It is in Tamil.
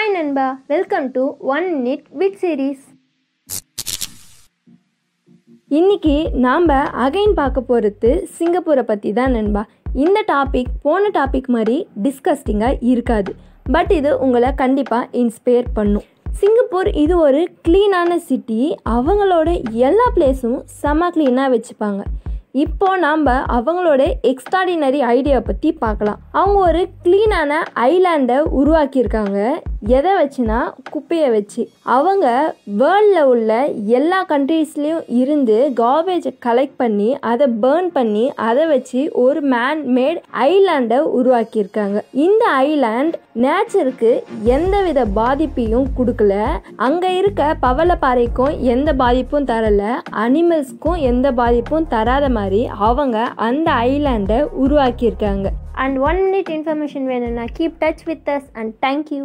ஹாய் நண்பா welcome to one minute wit series இன்றைக்கி நாம் அகைன் பார்க்க போகிறது சிங்கப்பூரை பற்றி தான் நண்பா இந்த டாபிக் போன டாபிக் மாதிரி டிஸ்கஸ்டிங்காக இருக்காது பட் இது உங்களை கண்டிப்பாக இன்ஸ்பயர் பண்ணும் சிங்கப்பூர் இது ஒரு க்ளீனான சிட்டி அவங்களோட எல்லா பிளேஸும் செம க்ளீனாக வச்சுப்பாங்க இப்போ நாம் அவங்களோட எக்ஸ்ட்ராடினரி ஐடியா பற்றி பார்க்கலாம் அவங்க ஒரு க்ளீனான ஐலாண்டை உருவாக்கியிருக்காங்க எதை வச்சுனா குப்பையை வச்சு அவங்க வேர்ல்டில் உள்ள எல்லா கண்ட்ரீஸ்லேயும் இருந்து கார்பேஜை கலெக்ட் பண்ணி அதை பேர்ன் பண்ணி அதை வச்சு ஒரு மேன் மேட் ஐலாண்டை உருவாக்கியிருக்காங்க இந்த ஐலாண்ட் நேச்சருக்கு எந்தவித பாதிப்பையும் கொடுக்கல அங்கே இருக்க பவளப்பாறைக்கும் எந்த பாதிப்பும் தரல அனிமல்ஸ்க்கும் எந்த பாதிப்பும் தராத மாதிரி அவங்க அந்த ஐலாண்டை உருவாக்கியிருக்காங்க அண்ட் ஒன் மினிட் இன்ஃபர்மேஷன் வேணும்னா keep touch with us and thank you